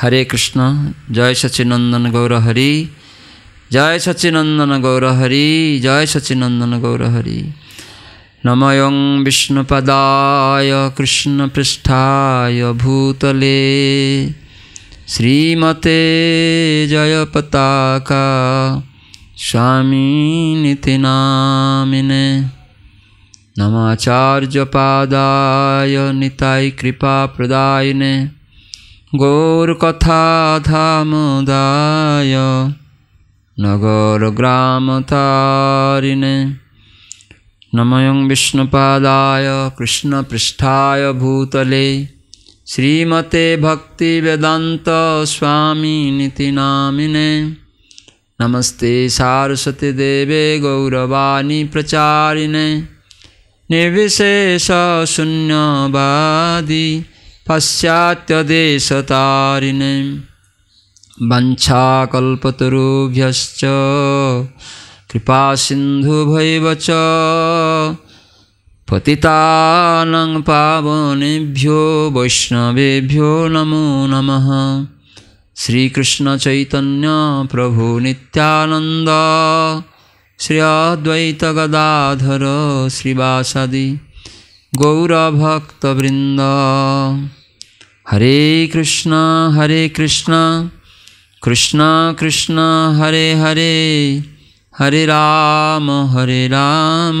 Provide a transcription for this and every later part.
হরে কৃষ্ণ জয় সচিনন্দন হরি জয় সচিনন্দন হরি জয় সচিনন্দন হরি नमयं विष्णुपदाय कृष्णपृष्ठाय भूतले श्रीमते जय पताका स्वामी नीतिनामिने नामाचार्यपादाय निताय कृपाप्रदायिने घोरकथाधामुदाय नगरग्रामतारिणे नमयं विष्णुपादाय कृष्णपृष्ठाय भूतले श्रीमते भक्तिवेदान्तस्वामिनिति नामिने नमस्ते सारस्वतीदेवे गौरवाणी प्रचारिणे निर्विशेषशून्यवादि पश्चात्यदेशतारिणे वञ्छाकल्पतरुभ्यश्च कृपासिन्धुभैव च पतितानं पावनेभ्यो वैष्णवेभ्यो नमो नमः श्रीकृष्णचैतन्यप्रभु नित्यानन्द श्री अद्वैतगदाधर श्रीवासदि गौरभक्तवृंद हरे कृष्ण हरे कृष्ण कृष्ण कृष्ण हरे हरे हरे राम हरे राम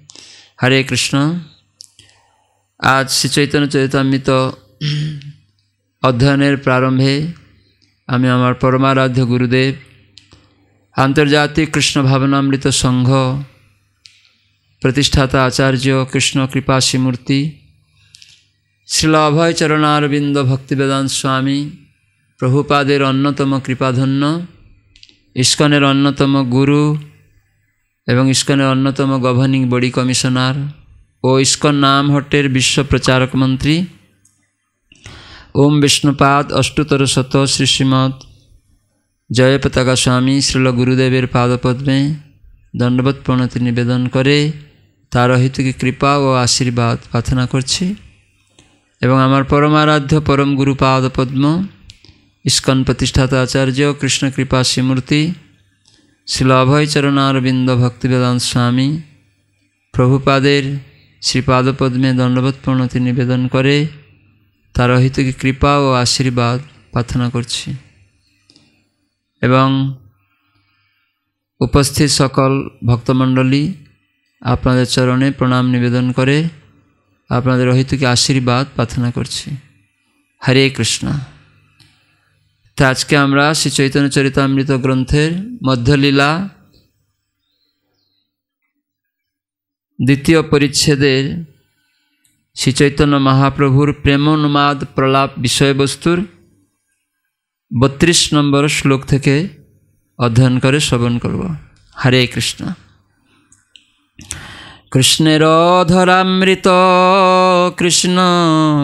হরে কৃষ্ণ আজ শ্রী চৈতন্য চৈতামৃত অধ্যয়নের প্রারম্ভে আমি আমার পরমারাধ্য গুরুদেব আন্তর্জাতিক কৃষ্ণ ভাবনামৃত সংঘ প্রতিষ্ঠাতা আচার্য কৃষ্ণ কৃপা শ্রীমূর্তি শ্রীল অভয় চরণারবিন্দ ভক্তিবেদান স্বামী প্রভুপাদের অন্যতম কৃপাধন্য ইস্কনের অন্যতম গুরু এবং ইস্কনের অন্যতম গভর্নিং বডি কমিশনার ও ইস্কন নাম হটের বিশ্ব প্রচারক মন্ত্রী ওম বিষ্ণুপাদ অষ্টতর শত শ্রী শ্রীমদ জয় পতাকা স্বামী শ্রীল গুরুদেবের পাদপদ্মে দণ্ডবত প্রণতি নিবেদন করে তার হেতুকে কৃপা ও আশীর্বাদ প্রার্থনা করছি এবং আমার পরমারাধ্য পরম গুরু পাদপদ্ম ইস্কন প্রতিষ্ঠাতা আচার্য কৃষ্ণ কৃপা শ্রীমূর্তি শ্রীল শিল অভয়চরণারবিন্দ ভক্তিবেদান স্বামী প্রভুপাদের শ্রীপাদপদ্মে দণ্ডবোধ প্রণতি নিবেদন করে তার অহিতকে কৃপা ও আশীর্বাদ প্রার্থনা করছি এবং উপস্থিত সকল ভক্তমণ্ডলী আপনাদের চরণে প্রণাম নিবেদন করে আপনাদের অহিতকে আশীর্বাদ প্রার্থনা করছি হরে কৃষ্ণা তো আজকে আমরা শ্রী চৈতন্য চরিতামৃত গ্রন্থের মধ্যলীলা দ্বিতীয় পরিচ্ছেদের শ্রী চৈতন্য মহাপ্রভুর প্রেমোন্মাদ প্রলাপ বিষয়বস্তুর বত্রিশ নম্বর শ্লোক থেকে অধ্যয়ন করে শ্রবণ করব হরে কৃষ্ণ কৃষ্ণের ধরামৃত কৃষ্ণ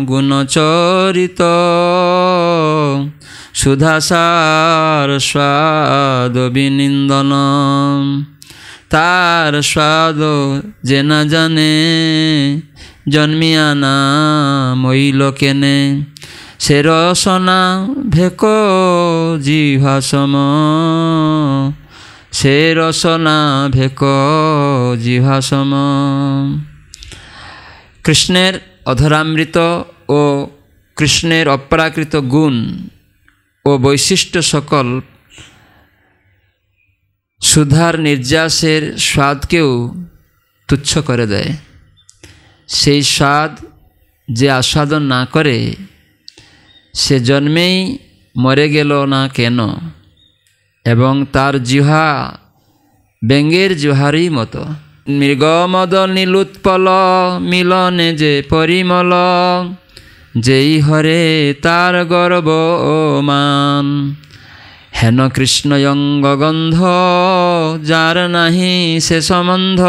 গুণচরিত সুধাসার স্বাদ বিনিন্দন তার স্বাদ যে না জানে জন্মিয়া না ওই লোকেনে সে রসনা ভেক জিভাসম সে রসনা ভেক জিভাসম কৃষ্ণের অধরামৃত ও কৃষ্ণের অপ্রাকৃত গুণ ও বৈশিষ্ট্য সকল সুধার নির্যাসের স্বাদকেও তুচ্ছ করে দেয় সেই স্বাদ যে আস্বাদন না করে সে জন্মেই মরে গেল না কেন এবং তার জিহা ব্যঙ্গের জুহারই মতো মৃগমদ নীলুৎপল মিলনে যে পরিমল যেই হরে তার গর্ব মান হেন কৃষ্ণয়ঙ্গ গন্ধ যার নাহি সে সম্বন্ধ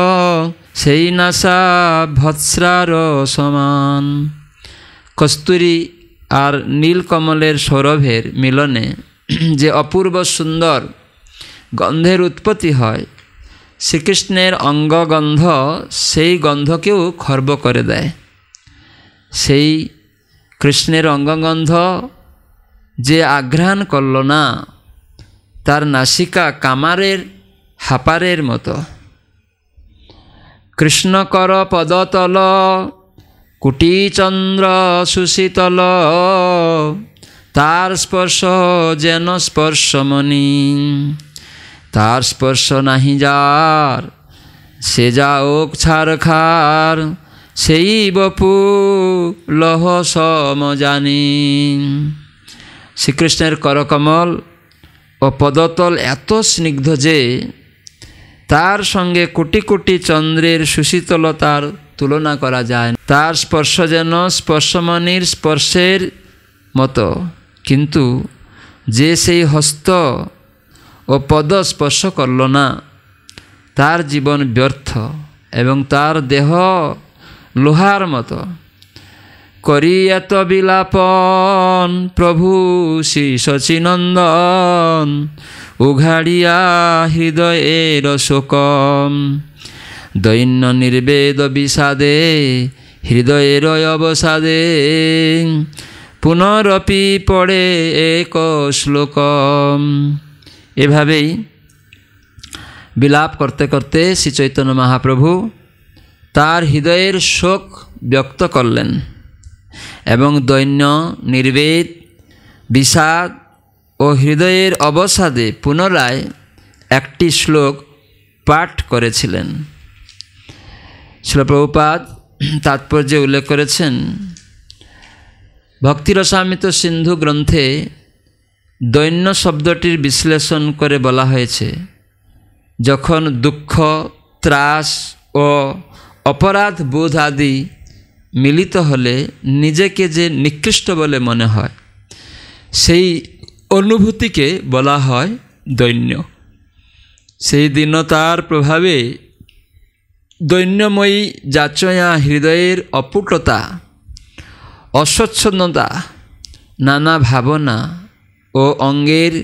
সেই নাসা ভৎস্রার সমান কস্তুরি আর নীলকমলের সৌরভের মিলনে যে অপূর্ব সুন্দর গন্ধের উৎপত্তি হয় শ্রীকৃষ্ণের অঙ্গগন্ধ সেই গন্ধকেও খর্ব করে দেয় সেই কৃষ্ণের অঙ্গগন্ধ যে আঘ্রাণ করল না তার নাসিকা কামারের হাপারের মতো কৃষ্ণকর পদতল কুটিচন্দ্র সুশীতল তার স্পর্শ যেন স্পর্শমণি তার স্পর্শ নাহি যার সে যা ওক ছাড় খার সেই বপু লহ সমজানি শ্রীকৃষ্ণের করকমল ও পদতল এত স্নিগ্ধ যে তার সঙ্গে কোটি কোটি চন্দ্রের সুশীতলতার তুলনা করা যায় তার স্পর্শ যেন স্পর্শমণির স্পর্শের মতো কিন্তু যে সেই হস্ত ও পদ স্পর্শ করল না তার জীবন ব্যর্থ এবং তার দেহ লোহার মতো করি এত বিলাপন প্রভু শ্রী শচীনন্দন উঘাড়িয়া হৃদয়ের শোকম দৈন্য নির্বেদ বিষাদে হৃদয়ের অবসাদে পুনরপি পড়ে এক শ্লোকম এভাবেই বিলাপ করতে করতে শ্রী চৈতন্য মহাপ্রভু তার হৃদয়ের শোক ব্যক্ত করলেন এবং দৈন্য নির্বেদ বিষাদ ও হৃদয়ের অবসাদে পুনরায় একটি শ্লোক পাঠ করেছিলেন শিলপ্রভুপাদ তাৎপর্যে উল্লেখ করেছেন ভক্তিরসামিত সিন্ধু গ্রন্থে দৈন্য শব্দটির বিশ্লেষণ করে বলা হয়েছে যখন দুঃখ ত্রাস ও অপরাধ বোধ আদি মিলিত হলে নিজেকে যে নিকৃষ্ট বলে মনে হয় সেই অনুভূতিকে বলা হয় দৈন্য সেই দীনতার প্রভাবে দৈন্যময়ী যাচয়া হৃদয়ের অপুটতা অস্বচ্ছন্নতা নানা ভাবনা ও অঙ্গের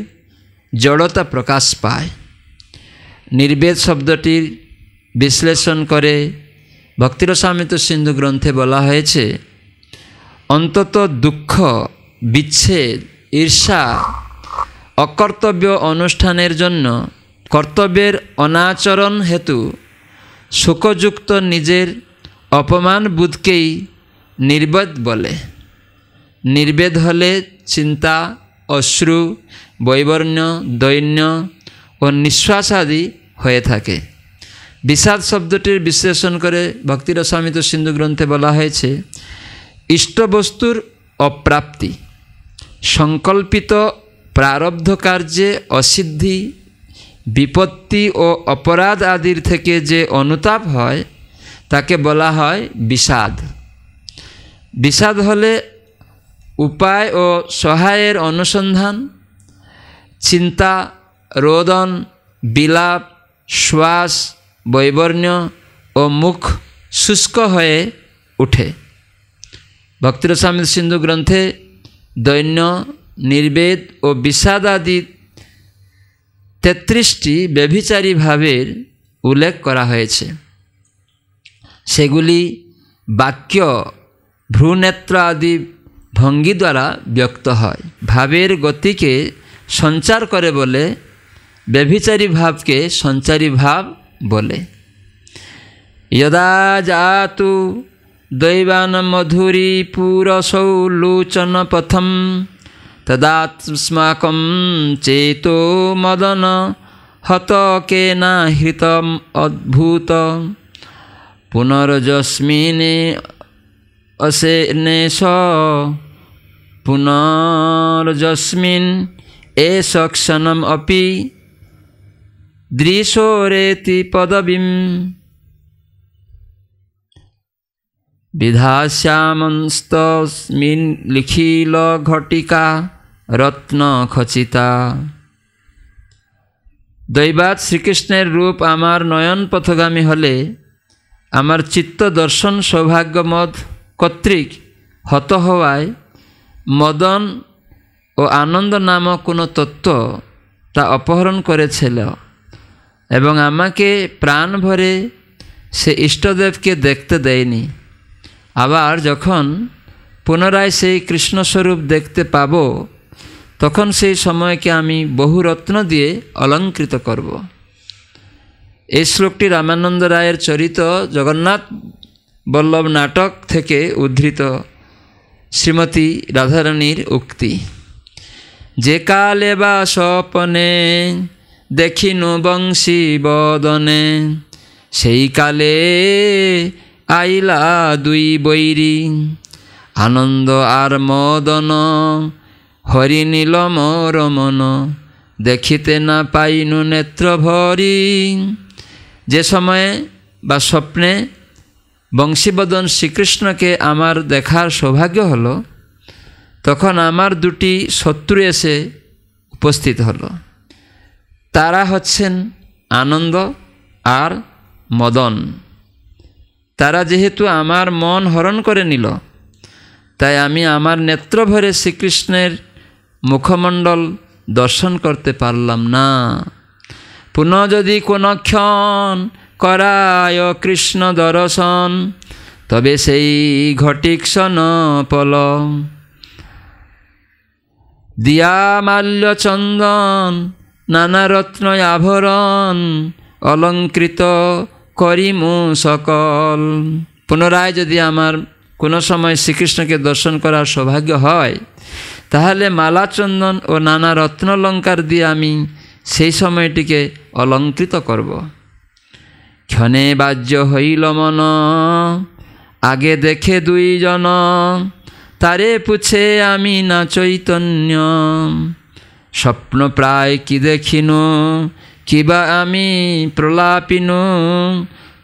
জড়তা প্রকাশ পায় নির্বেদ শব্দটির বিশ্লেষণ করে ভক্তিরসামিত সিন্ধু গ্রন্থে বলা হয়েছে অন্তত দুঃখ বিচ্ছেদ ঈর্ষা অকর্তব্য অনুষ্ঠানের জন্য কর্তব্যের অনাচরণ হেতু সুখযুক্ত নিজের অপমান বুধকেই নির্বেদ বলে নির্বেদ হলে চিন্তা অশ্রু বৈবর্ণ্য দৈন্য ও নিঃশ্বাস আদি হয়ে থাকে বিষাদ শব্দটির বিশ্লেষণ করে ভক্তিরসামিত সিন্ধু গ্রন্থে বলা হয়েছে ইষ্টবস্তুর অপ্রাপ্তি সংকল্পিত প্রারব্ধ কার্যে অসিদ্ধি বিপত্তি ও অপরাধ আদির থেকে যে অনুতাপ হয় তাকে বলা হয় বিষাদ বিষাদ হলে উপায় ও সহায়ের অনুসন্ধান চিন্তা রোদন বিলাপ শ্বাস বৈবর্ণ্য ও মুখ শুষ্ক হয়ে উঠে ভক্তির স্বামী সিন্ধু গ্রন্থে দৈন্য নির্বেদ ও বিষাদ আদি তেত্রিশটি ব্যভিচারী ভাবের উল্লেখ করা হয়েছে সেগুলি বাক্য ভ্রূনেত্র আদি ভঙ্গি দ্বারা ব্যক্ত হয় ভাবের গতিকে সঞ্চার করে বলে ব্যভিচারী ভাবকে সঞ্চারী ভাব বলে যদা জাতু দৈবান মধুরী পুরসৌ লোচন পথম তদাস্মাকম চেতো মদন হত কেনা হৃতম অদ্ভুত পুনর্যস্মিনে অসেনে স পুনর্যস্মিন এ সক্ষণম অপি দৃশরেতি পদবীম বিধাস্যামস্তস্মিন লিখিল ঘটিকা রত্ন খচিতা দৈবাত শ্রীকৃষ্ণের রূপ আমার নয়ন পথগামী হলে আমার চিত্ত দর্শন সৌভাগ্যমদ কর্তৃক হত হওয়ায় মদন ও আনন্দ নামক কোনো তত্ত্ব তা অপহরণ করেছিল এবং আমাকে প্রাণ ভরে সে ইষ্টদেবকে দেখতে দেয়নি আবার যখন পুনরায় সেই কৃষ্ণস্বরূপ দেখতে পাব তখন সেই সময়কে আমি বহু রত্ন দিয়ে অলঙ্কৃত করব এই শ্লোকটি রামানন্দ রায়ের চরিত জগন্নাথ বল্লভ নাটক থেকে উদ্ধৃত শ্রীমতী রাধারানীর উক্তি যে কালে বা স্বপনে দেখিনু বংশী বদনে সেই কালে আইলা দুই বৈরি আনন্দ আর মদন হরি নীল মন দেখিতে না পাইনু নেত্র ভরি যে সময়ে বা স্বপ্নে বংশীবদন শ্রীকৃষ্ণকে আমার দেখার সৌভাগ্য হলো তখন আমার দুটি শত্রু এসে উপস্থিত হলো তারা হচ্ছেন আনন্দ আর মদন তারা যেহেতু আমার মন হরণ করে নিল তাই আমি আমার নেত্র ভরে শ্রীকৃষ্ণের মুখমণ্ডল দর্শন করতে পারলাম না পুনঃ যদি কোনো ক্ষণ করায় কৃষ্ণ দর্শন তবে সেই ঘটিক্ষণ পল দিয়া মাল্য চন্দন নানা রত্ন আভরণ অলঙ্কৃত করি মু সকল পুনরায় যদি আমার কোনো সময় শ্রীকৃষ্ণকে দর্শন করার সৌভাগ্য হয় তাহলে মালা চন্দন ও নানা রত্নলঙ্কার দিয়ে আমি সেই সময়টিকে অলঙ্কৃত করব ক্ষণে বাজ্য হইল মন আগে দেখে দুইজন তারে পুছে আমি না চৈতন্য স্বপ্ন প্রায় কি দেখিনু কিবা আমি প্রলাপিনু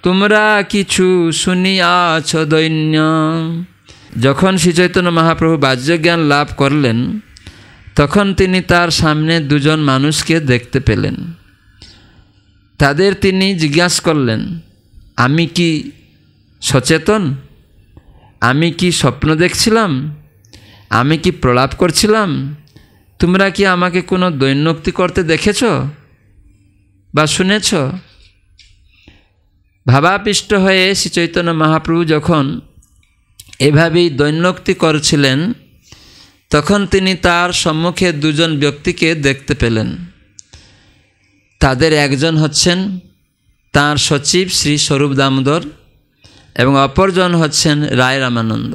তোমরা কিছু শুনিয়াছ দৈন্য যখন শ্রীচৈতন্য মহাপ্রভু বাহ্যজ্ঞান লাভ করলেন তখন তিনি তার সামনে দুজন মানুষকে দেখতে পেলেন তাদের তিনি জিজ্ঞাসা করলেন আমি কি সচেতন আমি কি স্বপ্ন দেখছিলাম আমি কি প্রলাপ করছিলাম তোমরা কি আমাকে কোনো দৈন্যক্তি করতে দেখেছ বা শুনেছ ভাবাপিষ্ট হয়ে শ্রী চৈতন্য মহাপ্রভু যখন এভাবেই দৈন্যক্তি করছিলেন তখন তিনি তার সম্মুখে দুজন ব্যক্তিকে দেখতে পেলেন তাদের একজন হচ্ছেন তার সচিব শ্রী স্বরূপ দামোদর এবং অপরজন হচ্ছেন রায় রামানন্দ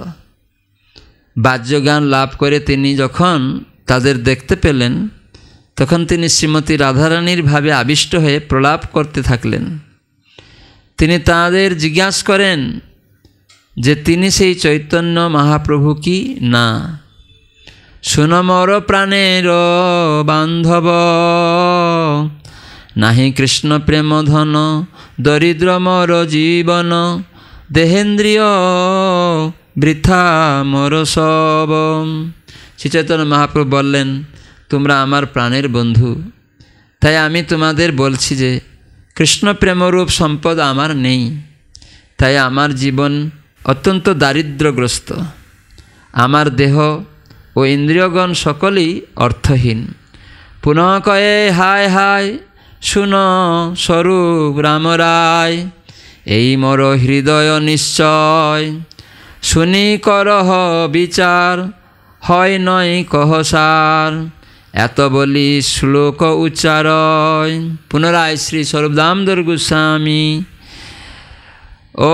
বাহ্যজ্ঞান লাভ করে তিনি যখন তাদের দেখতে পেলেন তখন তিনি শ্রীমতী রাধারানীর ভাবে আবিষ্ট হয়ে প্রলাপ করতে থাকলেন তিনি তাদের জিজ্ঞাসা করেন যে তিনি সেই চৈতন্য মহাপ্রভু কি না শুন প্রাণের বান্ধব নাহি কৃষ্ণ প্রেম ধন দরিদ্র মর জীবন দেহেন্দ্রিয় বৃথা মর সব শ্রীচৈতন্য মহাপ্রভু বললেন তোমরা আমার প্রাণের বন্ধু তাই আমি তোমাদের বলছি যে কৃষ্ণ প্রেমরূপ সম্পদ আমার নেই তাই আমার জীবন অত্যন্ত দারিদ্রগ্রস্ত আমার দেহ ও ইন্দ্রিয়গণ সকলেই অর্থহীন পুনঃ কয়ে হায় হায় শুন স্বরূপ রাম রায় এই মোর হৃদয় নিশ্চয় শুনি করহ বিচার হয় নয় কহসার এত বলি শ্লোক উচ্চারয় পুনরায় শ্রী স্বরূপদামদর গোস্বামী ও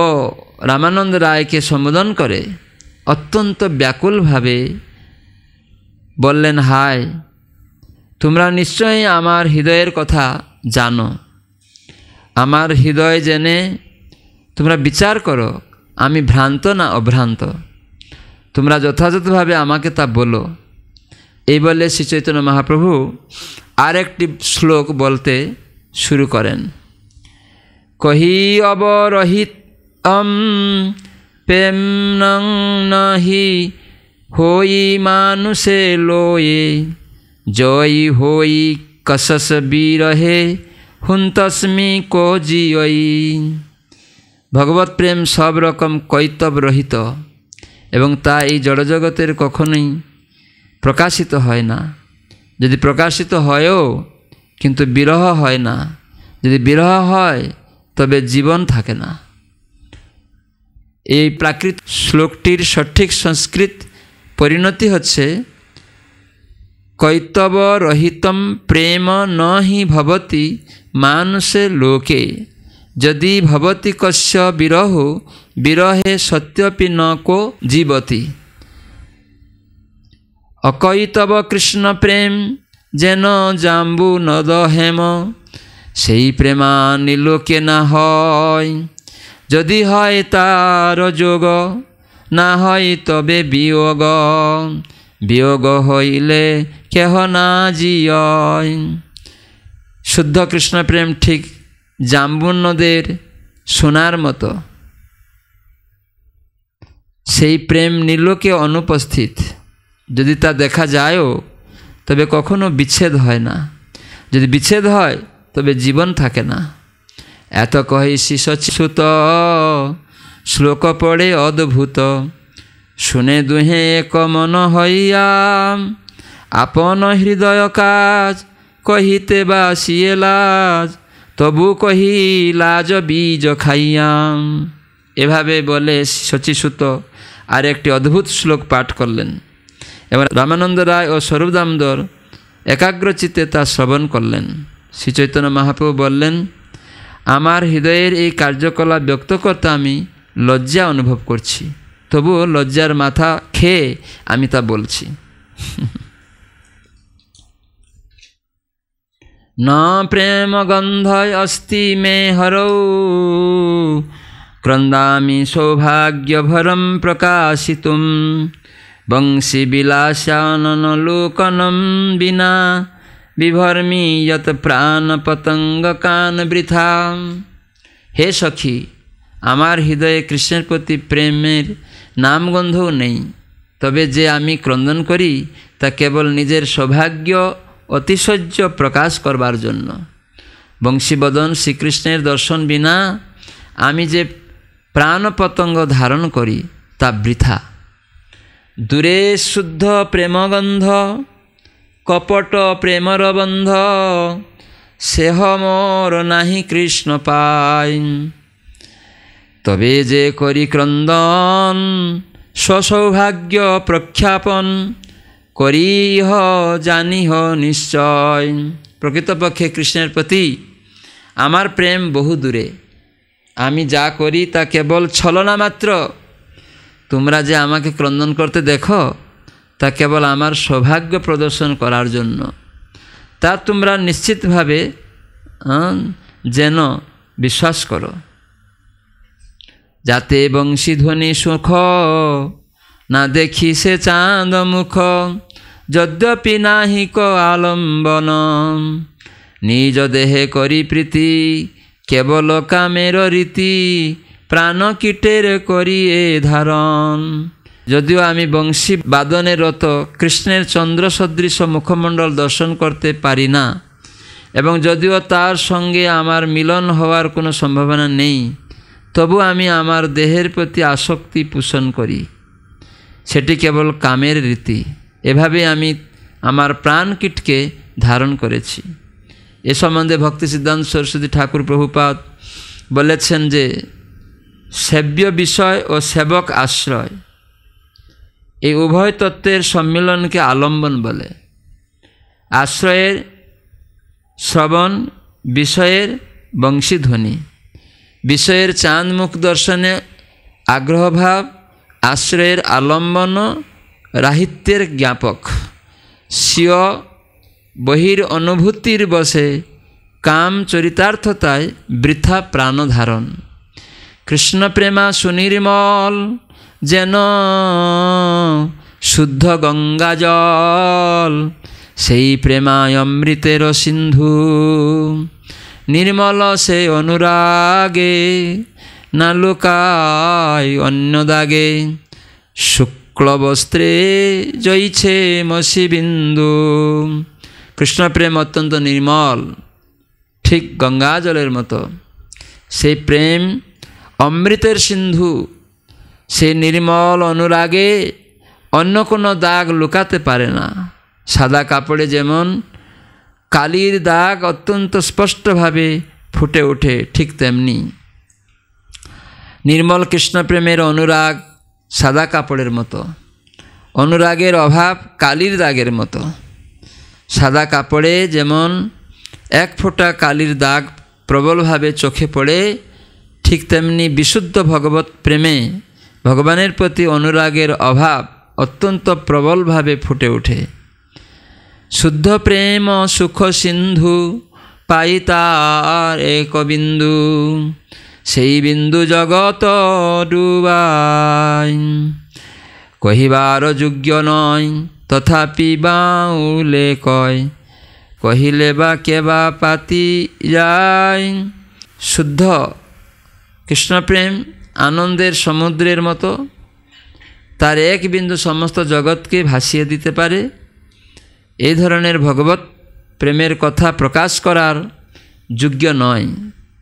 রামানন্দ রায়কে সম্বোধন করে অত্যন্ত ব্যাকুলভাবে বললেন হায় তোমরা নিশ্চয়ই আমার হৃদয়ের কথা জানো আমার হৃদয় জেনে তোমরা বিচার করো আমি ভ্রান্ত না অভ্রান্ত তোমরা যথাযথভাবে আমাকে তা বলো এই বলে শ্রী চৈতন্য মহাপ্রভু আরেকটি শ্লোক বলতে শুরু করেন কহি অবরহিত প্রেম নং নহি হই মানুষে লোয়ে জয় হই কসস বিরহে হুন্তস্মি কো জিয়ই ভগবত প্রেম সব রকম কৈতব রহিত এবং তা এই জড়জগতের কখনোই প্রকাশিত হয় না যদি প্রকাশিত হয়ও কিন্তু বিরহ হয় না যদি বিরহ হয় তবে জীবন থাকে না এই প্রাকৃত শ্লোকটির সঠিক সংস্কৃত পরিণতি হচ্ছে কৈতব রহিতম প্রেম নহি ভবতি মানুষে লোকে যদি ভবতি কশ্য বিরহ বিরহে সত্যপি ন কো জীবতি অকৈতব কৃষ্ণ প্রেম যেন জাম্বু নদ হেম সেই প্রেমা নিলোকে না হয় যদি হয় তার যোগ না হয় তবে বিয়োগ বিয়োগ হইলে কেহ না জিয় শুদ্ধ কৃষ্ণ প্রেম ঠিক জাম্বুন নদের সোনার মতো সেই প্রেম নীলকে অনুপস্থিত যদি তা দেখা যায়ও তবে কখনো বিচ্ছেদ হয় না যদি বিচ্ছেদ হয় তবে জীবন থাকে না এত কহি শিশুত শ্লোক পড়ে অদ্ভুত শুনে দুহে এক মন হইয়াম আপন হৃদয় কাজ কহিতে বা সিয়ে লাজ তবু কহি লাজ বীজ খাইয়াম এভাবে বলে শচীসূত আর একটি অদ্ভুত শ্লোক পাঠ করলেন এবং রামানন্দ রায় ও স্বরূপ দামদর একাগ্রচিতে তা শ্রবণ করলেন শ্রীচৈতন্য মহাপ্রভু বললেন আমার হৃদয়ের এই কার্যকলাপ ব্যক্ত করতে আমি লজ্জা অনুভব করছি তবু লজ্জার মাথা খেয়ে আমি তা বলছি न प्रेमगन्धय अस्ति मे हरौ क्रन्दामि বংশী प्रकाशितुं वंशिविलासाननलोकनं विना বিভর্মি যত প্রাণপতঙ্গ কান বৃথা হে সখি আমার হৃদয়ে কৃষ্ণের প্রতি প্রেমের নামগন্ধও নেই তবে যে আমি ক্রন্দন করি তা কেবল নিজের সৌভাগ্য অতিশয্য প্রকাশ করবার জন্য বংশীবদন শ্রীকৃষ্ণের দর্শন বিনা আমি যে প্রাণপতঙ্গ ধারণ করি তা বৃথা দূরে শুদ্ধ প্রেমগন্ধ কপট প্রেমর বন্ধ সেহ মোর নাহি কৃষ্ণ পাই তবে যে করি ক্রন্দন স্বসৌভাগ্য প্রখ্যাপন করিহ জানিহ নিশ্চয় প্রকৃতপক্ষে কৃষ্ণের প্রতি আমার প্রেম বহু দূরে আমি যা করি তা কেবল ছলনা মাত্র তোমরা যে আমাকে ক্রন্দন করতে দেখো তা কেবল আমার সৌভাগ্য প্রদর্শন করার জন্য তা তোমরা নিশ্চিতভাবে যেন বিশ্বাস করো যাতে বংশীধ্বনি সুখ না দেখি সে চাঁদ মুখ যদ্যপি নাহিক আলম্বন নিজ দেহে করি প্রীতি কেবল কামের রীতি প্রাণ কীটের করি এ ধারণ যদিও আমি বংশী বাদনে রত কৃষ্ণের চন্দ্র সদৃশ মুখমণ্ডল দর্শন করতে পারি না এবং যদিও তার সঙ্গে আমার মিলন হওয়ার কোনো সম্ভাবনা নেই তবু আমি আমার দেহের প্রতি আসক্তি পোষণ করি সেটি কেবল কামের রীতি এভাবে আমি আমার প্রাণকীটকে ধারণ করেছি এ সম্বন্ধে ভক্তি সিদ্ধান্ত সরস্বতী ঠাকুর প্রভুপাত বলেছেন যে সেব্য বিষয় ও সেবক আশ্রয় এই উভয় তত্ত্বের সম্মিলনকে আলম্বন বলে আশ্রয়ের শ্রবণ বিষয়ের বংশীধ্বনি বিষয়ের চাঁদ দর্শনে আগ্রহভাব আশ্রয়ের আলম্বন রাহিত্যের জ্ঞাপক স্বীয় বহির অনুভূতির বসে কাম চরিতার্থতায় বৃথা প্রাণধারণ কৃষ্ণপ্রেমা সুনির্মল যেন শুদ্ধ গঙ্গা জল সেই অমৃতের সিন্ধু নির্মল সে অনুরাগে না লুকায় অন্য দাগে শুক্লবস্ত্রে জয়ছে মসিবিন্দু কৃষ্ণপ্রেম অত্যন্ত নির্মল ঠিক গঙ্গা জলের মতো সেই প্রেম অমৃতের সিন্ধু সে নির্মল অনুরাগে অন্য কোনো দাগ লুকাতে পারে না সাদা কাপড়ে যেমন কালির দাগ অত্যন্ত স্পষ্টভাবে ফুটে ওঠে ঠিক তেমনি নির্মল কৃষ্ণপ্রেমের অনুরাগ সাদা কাপড়ের মতো অনুরাগের অভাব কালির দাগের মতো সাদা কাপড়ে যেমন এক ফোঁটা কালির দাগ প্রবলভাবে চোখে পড়ে ঠিক তেমনি বিশুদ্ধ ভগবত প্রেমে ভগবানের প্রতি অনুরাগের অভাব অত্যন্ত প্রবলভাবে ফুটে ওঠে শুদ্ধ প্রেম সুখ সিন্ধু পাই তার একবিন্দু সেই বিন্দু জগত ডুবাই কহিবার যোগ্য নয় তথাপি বাউলে কয় কহিলে বা কেবা পাতি যাই শুদ্ধ কৃষ্ণপ্রেম আনন্দের সমুদ্রের মতো তার এক বিন্দু সমস্ত জগৎকে ভাসিয়ে দিতে পারে এই ধরনের ভগবত প্রেমের কথা প্রকাশ করার যোগ্য নয়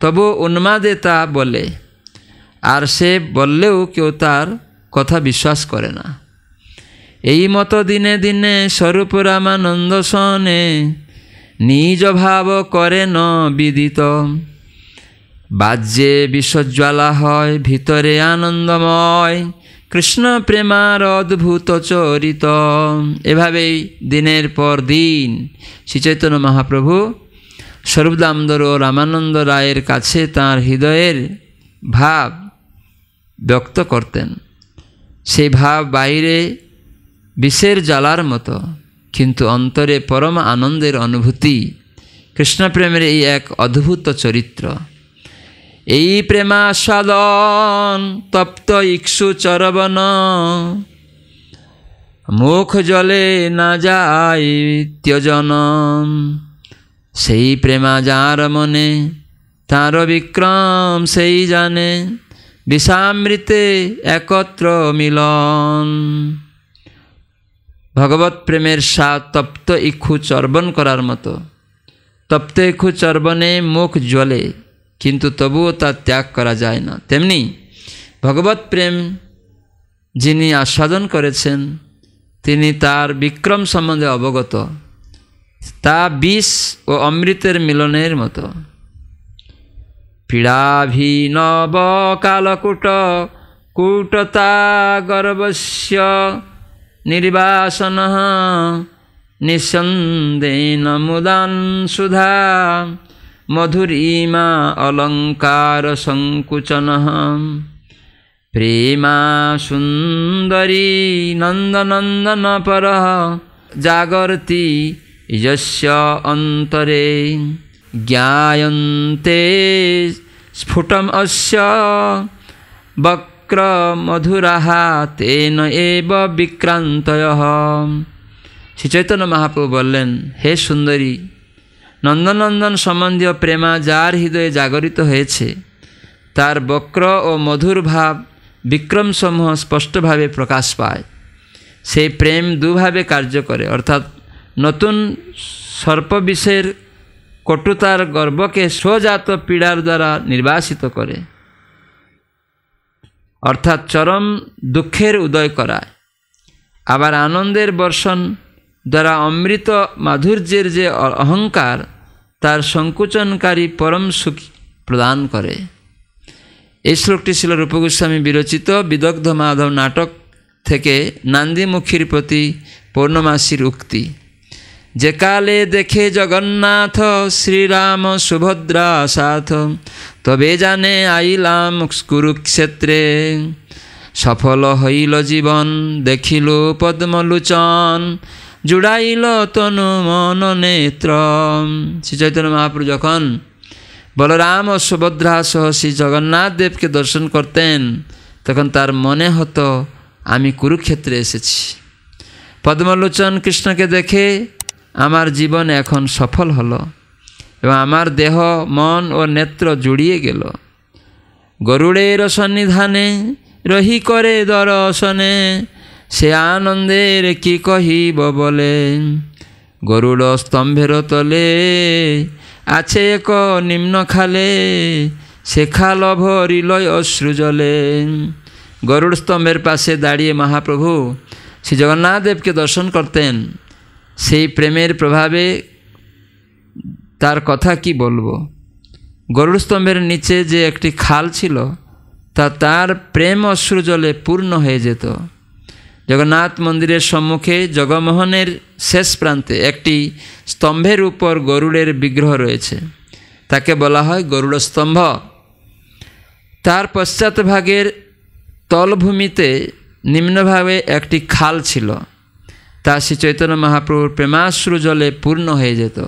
তবু উন্মাদে তা বলে আর সে বললেও কেউ তার কথা বিশ্বাস করে না এই মতো দিনে দিনে স্বরূপ রামানন্দ সনে নিজ ভাব করে ন বিদিত বাজ্যে বিশ্বজ্বালা হয় ভিতরে আনন্দময় কৃষ্ণ প্রেমার অদ্ভুত চরিত এভাবেই দিনের পর দিন শ্রীচৈতন্য মহাপ্রভু স্বরূপদামদর ও রামানন্দ রায়ের কাছে তার হৃদয়ের ভাব ব্যক্ত করতেন সেই ভাব বাইরে বিষের জ্বালার মতো কিন্তু অন্তরে পরম আনন্দের অনুভূতি কৃষ্ণপ্রেমের এই এক অদ্ভুত চরিত্র এই প্রেমাস্বাদন তপ্ত ইক্ষু চরবন মুখ জলে না যায় ত্যজনম সেই প্রেমা যার মনে তার বিক্রম সেই জানে বিষামৃতে একত্র মিলন ভগবত প্রেমের সা তপ্ত ইক্ষু চর্বণ করার মতো তপ্ত ইক্ষু চর্বণে মুখ জ্বলে কিন্তু তবুও তা ত্যাগ করা যায় না তেমনি ভগবত প্রেম যিনি আস্বাদন করেছেন তিনি তার বিক্রম সম্বন্ধে অবগত তা বিষ ও অমৃতের মিলনের মতো পীড়াভি নব কালকুট কূটতা গর্বস্য নির্বাসন নিঃসন্দেন মুদান সুধা মধুরীমা অলঙ্কার সংকুচন প্রেমা সুন্দরী নন্দনন্দন পর জাগর্তি यस्य अन्तरे জ্ঞায়ন্তে स्फुटम् अस्य वक्रमधुरः তেন এব বিক্রান্তয় শ্রী মহাপ্রভু বললেন হে সুন্দরী নন্দনন্দন সম্বন্ধীয় প্রেমা যার হৃদয়ে জাগরিত হয়েছে তার বক্র ও মধুর ভাব বিক্রমসমূহ স্পষ্টভাবে প্রকাশ পায় সেই প্রেম দুভাবে কার্য করে অর্থাৎ নতুন সর্প বিষের কটুতার গর্বকে স্বজাত পীড়ার দ্বারা নির্বাসিত করে অর্থাৎ চরম দুঃখের উদয় করায় আবার আনন্দের বর্ষণ দ্বারা অমৃত মাধুর্যের যে অহংকার তার সংকুচনকারী পরম সুখ প্রদান করে এই শ্লোকটি ছিল রূপগোস্বামী বিরচিত বিদগ্ধ মাধব নাটক থেকে নান্দিমুখীর প্রতি পূর্ণমাসীর উক্তি যে কালে দেখে জগন্নাথ শ্রীরাম সুভদ্রা সাথ তবে জানে আইলাম কুরুক্ষেত্রে সফল হইল জীবন দেখিল পদ্মলোচন জুড়াইল তনু মন নেত্র চৈতন্য মহাপ্রভু যখন বলরাম ও সুভদ্রা সহ শ্রী জগন্নাথ দেবকে দর্শন করতেন তখন তার মনে হতো আমি কুরুক্ষেত্রে এসেছি পদ্মলোচন কৃষ্ণকে দেখে আমার জীবন এখন সফল হলো এবং আমার দেহ মন ও নেত্র জুড়িয়ে গেল গরুড়ের সন্নিধানে রহি করে দর্শনে সে আনন্দের কি কহিব বলে গরুড় স্তম্ভের তলে আছে এক নিম্ন খালে সে খাল লয় অশ্রু জলে গরুড় স্তম্ভের পাশে দাঁড়িয়ে মহাপ্রভু শ্রী জগন্নাথ দেবকে দর্শন করতেন সেই প্রেমের প্রভাবে তার কথা কি বলবো গরুড়স্তম্ভের নিচে যে একটি খাল ছিল তা তার প্রেম অশ্রুজলে পূর্ণ হয়ে যেত জগন্নাথ মন্দিরের সম্মুখে জগমোহনের শেষ প্রান্তে একটি স্তম্ভের উপর গরুড়ের বিগ্রহ রয়েছে তাকে বলা হয় গরুড়স্তম্ভ তার তার ভাগের তলভূমিতে নিম্নভাবে একটি খাল ছিল তা শ্রী চৈতন্য মহাপ্রভুর প্রেমাশ্রু জলে পূর্ণ হয়ে যেত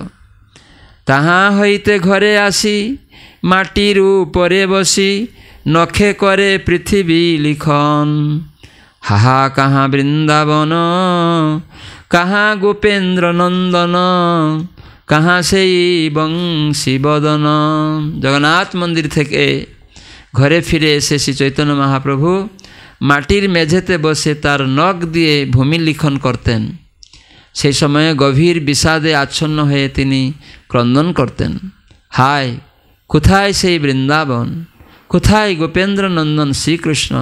তাহা হইতে ঘরে আসি মাটির উপরে বসি নখে করে পৃথিবী লিখন হাহা কাহা বৃন্দাবন কাহা গোপেন্দ্র নন্দন কাহা সেই বংশীবদন জগন্নাথ মন্দির থেকে ঘরে ফিরে এসে শ্রী চৈতন্য মহাপ্রভু মাটির মেঝেতে বসে তার নখ দিয়ে ভূমি লিখন করতেন সেই সময়ে গভীর বিষাদে আচ্ছন্ন হয়ে তিনি ক্রন্দন করতেন হায় কোথায় সেই বৃন্দাবন কোথায় গোপেন্দ্র নন্দন শ্রীকৃষ্ণ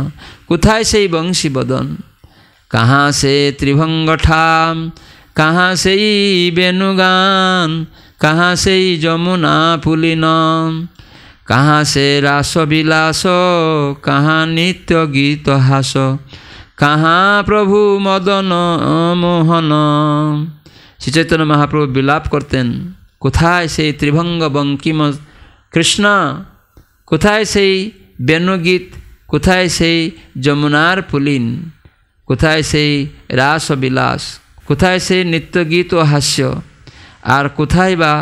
কোথায় সেই বংশীবদন কাহা সে ত্রিভঙ্গঠাম কাহা সেই বেণুগান কাহা সেই যমুনা পুলিনম কাহা সে রাস বিলাস কাহা নিত্য গীত হাস কাহা প্রভু মদন মোহন শ্রীচৈতন্য মহাপ্রভু বিলাপ করতেন কোথায় সেই ত্রিভঙ্গ বঙ্কিম কৃষ্ণ কোথায় সেই বেণুগীত কোথায় সেই যমুনার পুলিন কোথায় সেই রাস বিলাস কোথায় সেই নিত্যগীত ও হাস্য আর কোথায় বা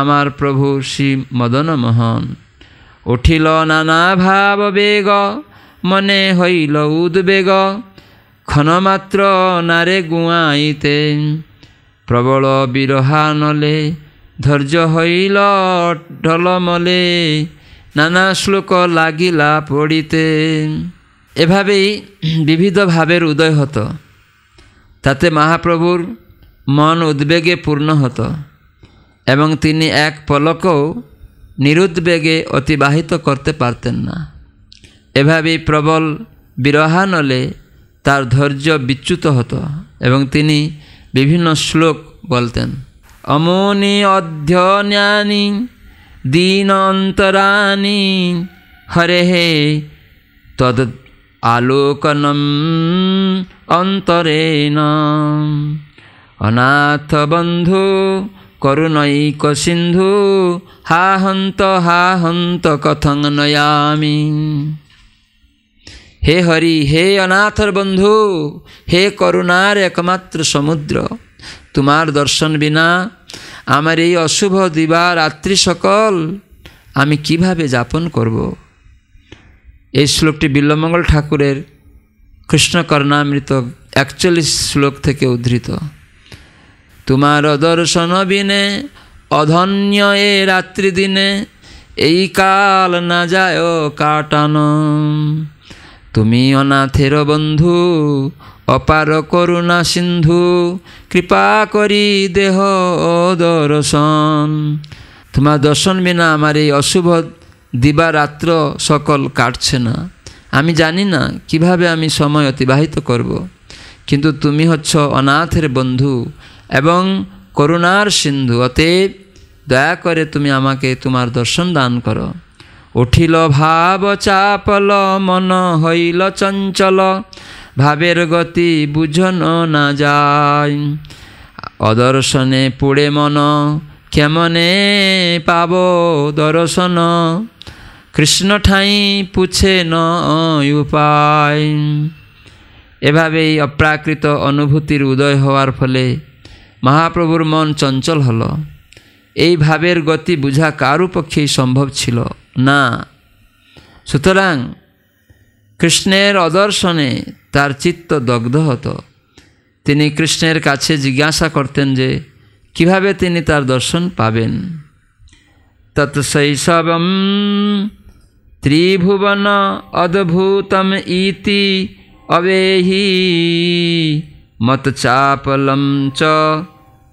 আমার প্রভু শ্রী মদন মোহন উঠিল নানা ভাব বেগ মনে হইল উদ্বেগ ক্ষণমাত্র নারে গুয়াইতে প্রবল বিরহা নলে ধৈর্য হইল ঢলমলে নানা শ্লোক লাগিলা পড়িতে এভাবেই বিবিধ ভাবের উদয় হতো তাতে মহাপ্রভুর মন উদ্বেগে পূর্ণ হতো এবং তিনি এক পলকও নিরুদ্বেগে অতিবাহিত করতে পারতেন না এভাবেই প্রবল বিরহানলে তার ধৈর্য বিচ্যুত হতো এবং তিনি বিভিন্ন শ্লোক বলতেন অমনি অধ্যনি দীন অন্তরানি হরে হে তদ আলোকনম অন্তরেণ নাথ বন্ধু করুণৈক সিন্ধু হা হন্ত হা হন্ত কথং নয়ামি হে হরি হে অনাথর বন্ধু হে করুণার একমাত্র সমুদ্র তোমার দর্শন বিনা আমার এই অশুভ দিবা রাত্রি সকল আমি কিভাবে যাপন করব। এই শ্লোকটি বিল্লমঙ্গল ঠাকুরের কৃষ্ণকর্ণামৃত একচল্লিশ শ্লোক থেকে উদ্ধৃত তোমার দর্শন বিনে অধন্য এ রাত্রি দিনে এই কাল না যায় কাটান তুমি অনাথের বন্ধু অপার করুণা সিন্ধু কৃপা করি দেহ দর্শন তোমার দর্শন বিনা আমার এই অশুভ দিবারাত্র সকল কাটছে না আমি জানি না কিভাবে আমি সময় অতিবাহিত করব। কিন্তু তুমি হচ্ছ অনাথের বন্ধু এবং করুণার সিন্ধু অতএব দয়া করে তুমি আমাকে তোমার দর্শন দান করো উঠিল ভাব চাপল মন হইল চঞ্চল ভাবের গতি বুঝন না যায় অদর্শনে পুড়ে মন কেমনে পাব দর্শন কৃষ্ণ ঠাই পুছে নয় উপায় এভাবেই অপ্রাকৃত অনুভূতির উদয় হওয়ার ফলে মহাপ্রভুর মন চঞ্চল হল এই ভাবের গতি বুঝা কারু পক্ষেই সম্ভব ছিল না সুতরাং কৃষ্ণের অদর্শনে তার চিত্ত দগ্ধ হতো তিনি কৃষ্ণের কাছে জিজ্ঞাসা করতেন যে কিভাবে তিনি তার দর্শন পাবেন শৈশবম ত্রিভুবন অদ্ভুতম ইতি অবেহী मत्चापलं च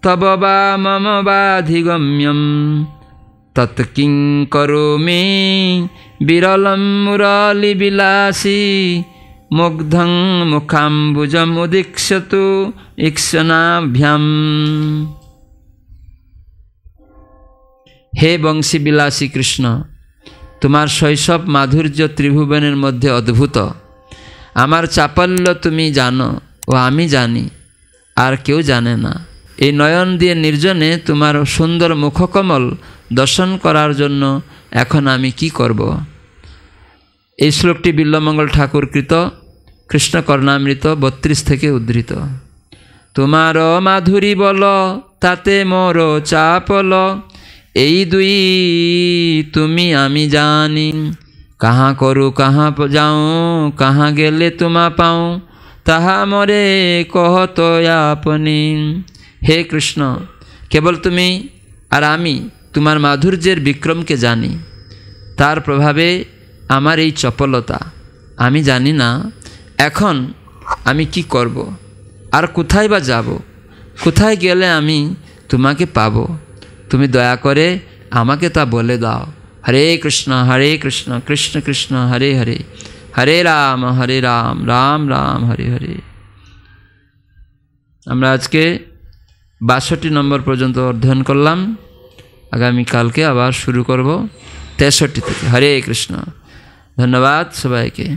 तव वा मम वाधिगम्यं तत् किं करोमि विरलं मुरलिविलासी मुग्धं मुखाम्बुजमुदीक्षतु इक्षणाभ्याम् হে বংশীবিলাসী কৃষ্ণ তোমার শৈশব মাধুর্য ত্রিভুবনের মধ্যে অদ্ভুত আমার চাপল্য তুমি জানো ও আমি জানি আর কেউ জানে না এই নয়ন দিয়ে নির্জনে তোমার সুন্দর মুখকমল দর্শন করার জন্য এখন আমি কি করব। এই শ্লোকটি বিল্লমঙ্গল ঠাকুরকৃত কৃষ্ণকর্ণামৃত বত্রিশ থেকে উদ্ধৃত তোমার মাধুরী বল তাতে মোর চাপল এই দুই তুমি আমি জানি কাহা করু কাহা যাও কাহা গেলে তোমা পাও তাহা মরে কহত আপনি হে কৃষ্ণ কেবল তুমি আর আমি তোমার মাধুর্যের বিক্রমকে জানি তার প্রভাবে আমার এই চপলতা আমি জানি না এখন আমি কি করব। আর কোথায় বা যাব কোথায় গেলে আমি তোমাকে পাব তুমি দয়া করে আমাকে তা বলে দাও হরে কৃষ্ণ হরে কৃষ্ণ কৃষ্ণ কৃষ্ণ হরে হরে হরে রাম হরে রাম রাম রাম হরে হরে আমরা আজকে বাষট্টি নম্বর পর্যন্ত অধ্যয়ন করলাম আগামীকালকে আবার শুরু করব তেষট্টি থেকে হরে কৃষ্ণ ধন্যবাদ সবাইকে